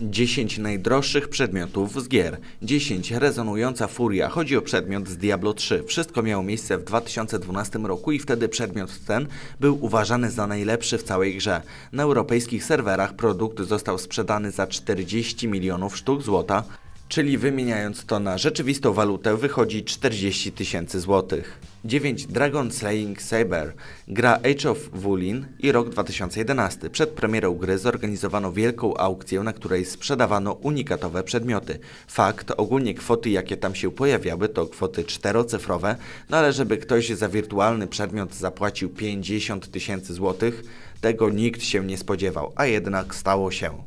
10 najdroższych przedmiotów z gier. 10 rezonująca furia. Chodzi o przedmiot z Diablo 3. Wszystko miało miejsce w 2012 roku i wtedy przedmiot ten był uważany za najlepszy w całej grze. Na europejskich serwerach produkt został sprzedany za 40 milionów sztuk złota czyli wymieniając to na rzeczywistą walutę wychodzi 40 tysięcy złotych. 9 Dragon Slaying Saber, gra Age of Wulin i rok 2011. Przed premierą gry zorganizowano wielką aukcję, na której sprzedawano unikatowe przedmioty. Fakt, ogólnie kwoty jakie tam się pojawiały to kwoty czterocyfrowe, no ale żeby ktoś za wirtualny przedmiot zapłacił 50 tysięcy złotych, tego nikt się nie spodziewał, a jednak stało się.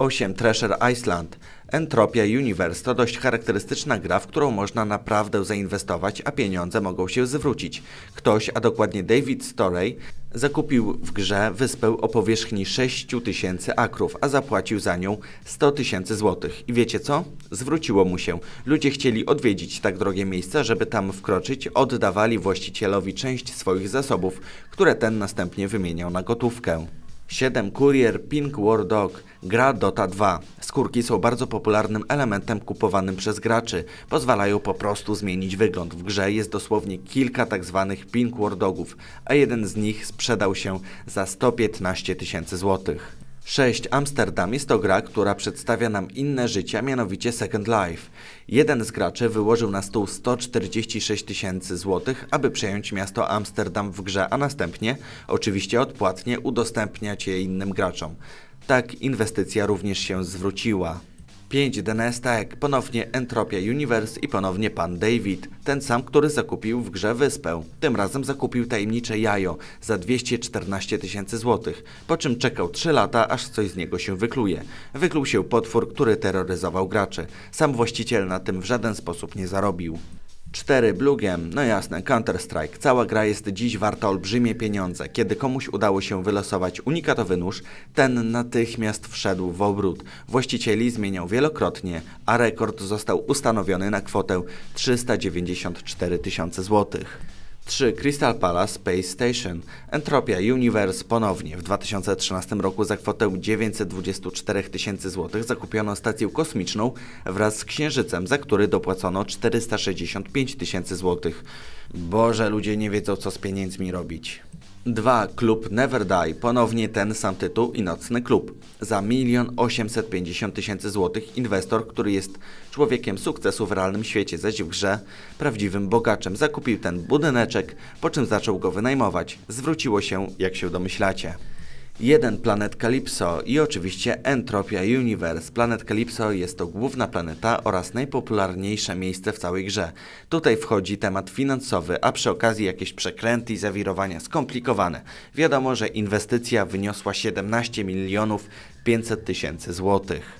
8 Treasure Island. Entropia Universe to dość charakterystyczna gra, w którą można naprawdę zainwestować, a pieniądze mogą się zwrócić. Ktoś, a dokładnie David Storey, zakupił w grze wyspę o powierzchni 6000 akrów, a zapłacił za nią 100 tysięcy złotych. I wiecie co? Zwróciło mu się. Ludzie chcieli odwiedzić tak drogie miejsca, żeby tam wkroczyć, oddawali właścicielowi część swoich zasobów, które ten następnie wymieniał na gotówkę. 7. Kurier Pink War Dog. Gra Dota 2. Skórki są bardzo popularnym elementem kupowanym przez graczy. Pozwalają po prostu zmienić wygląd. W grze jest dosłownie kilka tak zwanych Pink War Dogów, a jeden z nich sprzedał się za 115 tysięcy złotych. 6. Amsterdam jest to gra, która przedstawia nam inne życie, mianowicie Second Life. Jeden z graczy wyłożył na stół 146 tysięcy złotych, aby przejąć miasto Amsterdam w grze, a następnie, oczywiście odpłatnie, udostępniać je innym graczom. Tak inwestycja również się zwróciła. 5 Denestek, ponownie Entropia Universe i ponownie Pan David, ten sam, który zakupił w grze Wyspę. Tym razem zakupił tajemnicze jajo za 214 tysięcy złotych, po czym czekał 3 lata, aż coś z niego się wykluje. Wykluł się potwór, który terroryzował graczy. Sam właściciel na tym w żaden sposób nie zarobił. 4 Blugiem, no jasne, Counter-Strike. Cała gra jest dziś warta olbrzymie pieniądze. Kiedy komuś udało się wylosować unikatowy nóż, ten natychmiast wszedł w obrót. Właścicieli zmieniał wielokrotnie, a rekord został ustanowiony na kwotę 394 tysiące złotych. 3. Crystal Palace Space Station. Entropia Universe ponownie. W 2013 roku za kwotę 924 tysięcy złotych zakupiono stację kosmiczną wraz z Księżycem, za który dopłacono 465 tysięcy złotych. Boże, ludzie nie wiedzą co z pieniędzmi robić. 2. Klub Never Die, ponownie ten sam tytuł i nocny klub. Za 1 850 tysięcy złotych inwestor, który jest człowiekiem sukcesu w realnym świecie, zaś w grze, prawdziwym bogaczem, zakupił ten budyneczek, po czym zaczął go wynajmować. Zwróciło się, jak się domyślacie. 1 Planet Kalipso i oczywiście Entropia Universe. Planet Kalipso jest to główna planeta oraz najpopularniejsze miejsce w całej grze. Tutaj wchodzi temat finansowy, a przy okazji jakieś przekręty i zawirowania skomplikowane. Wiadomo, że inwestycja wyniosła 17 milionów 500 tysięcy złotych.